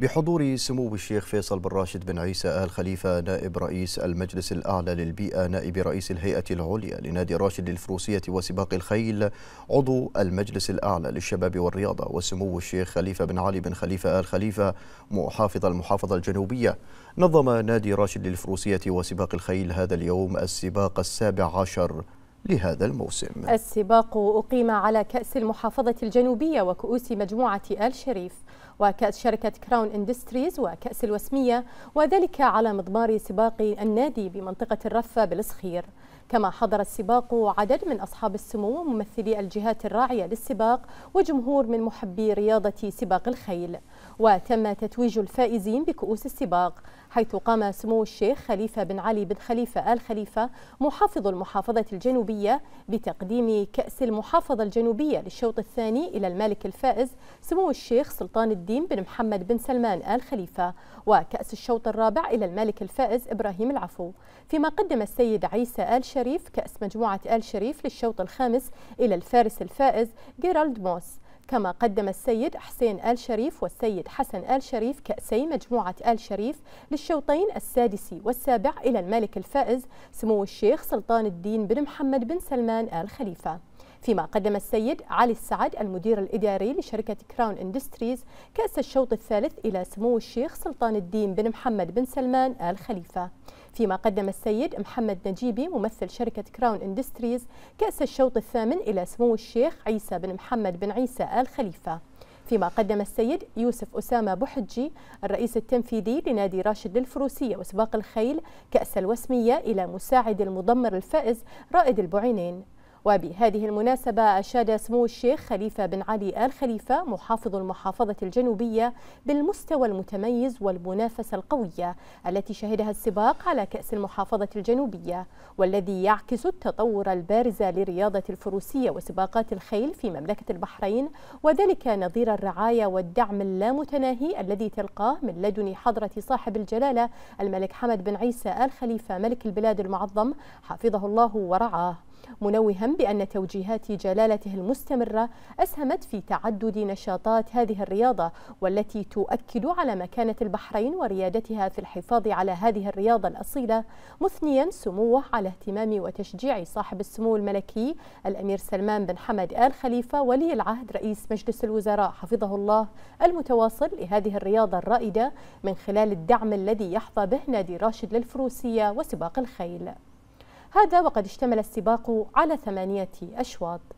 بحضور سمو الشيخ فيصل بن راشد بن عيسى آل خليفة نائب رئيس المجلس الأعلى للبيئة نائب رئيس الهيئة العليا لنادي راشد للفروسية وسباق الخيل عضو المجلس الأعلى للشباب والرياضة وسمو الشيخ خليفة بن علي بن خليفة آل خليفة محافظ المحافظة الجنوبية نظم نادي راشد للفروسية وسباق الخيل هذا اليوم السباق السابع عشر لهذا الموسم السباق أقيم على كأس المحافظة الجنوبية وكؤوس مجموعة آل شريف وكأس شركة كراون اندستريز وكأس الوسمية وذلك على مضمار سباق النادي بمنطقة الرفة بالصخير كما حضر السباق عدد من أصحاب السمو وممثلي الجهات الراعية للسباق وجمهور من محبي رياضة سباق الخيل وتم تتويج الفائزين بكؤوس السباق حيث قام سمو الشيخ خليفة بن علي بن خليفة آل خليفة محافظ المحافظة الجنوبية بتقديم كأس المحافظة الجنوبية للشوط الثاني إلى المالك الفائز سمو الشيخ سلطان الدين الدين بن محمد بن سلمان آل خليفة وكأس الشوط الرابع إلى الملك الفائز إبراهيم العفو فيما قدم السيد عيسى آل شريف كأس مجموعة آل شريف للشوط الخامس إلى الفارس الفائز جيرالد موس كما قدم السيد حسين آل شريف والسيد حسن آل شريف كأسي مجموعة آل شريف للشوطين السادس والسابع إلى الملك الفائز سمو الشيخ سلطان الدين بن محمد بن سلمان آل خليفة فيما قدم السيد علي السعد المدير الإداري لشركة كراون اندستريز كأس الشوط الثالث إلى سمو الشيخ سلطان الدين بن محمد بن سلمان آل خليفة فيما قدم السيد محمد نجيبي ممثل شركة كراون اندستريز كأس الشوط الثامن إلى سمو الشيخ عيسى بن محمد بن عيسى آل خليفة فيما قدم السيد يوسف أسامة بحجي الرئيس التنفيذي لنادي راشد للفروسية وسباق الخيل كأس الوسمية إلى مساعد المضمر الفائز رائد البعينين وبهذه المناسبة أشاد سمو الشيخ خليفة بن علي آل خليفة محافظ المحافظة الجنوبية بالمستوى المتميز والمنافسة القوية التي شهدها السباق على كأس المحافظة الجنوبية والذي يعكس التطور البارز لرياضة الفروسية وسباقات الخيل في مملكة البحرين وذلك نظير الرعاية والدعم اللامتناهي الذي تلقاه من لدن حضرة صاحب الجلالة الملك حمد بن عيسى آل خليفة ملك البلاد المعظم حفظه الله ورعاه منوها بأن توجيهات جلالته المستمرة أسهمت في تعدد نشاطات هذه الرياضة والتي تؤكد على مكانة البحرين وريادتها في الحفاظ على هذه الرياضة الأصيلة مثنيا سموه على اهتمام وتشجيع صاحب السمو الملكي الأمير سلمان بن حمد آل خليفة ولي العهد رئيس مجلس الوزراء حفظه الله المتواصل لهذه الرياضة الرائدة من خلال الدعم الذي يحظى به نادي راشد للفروسية وسباق الخيل هذا وقد اشتمل السباق على ثمانية أشواط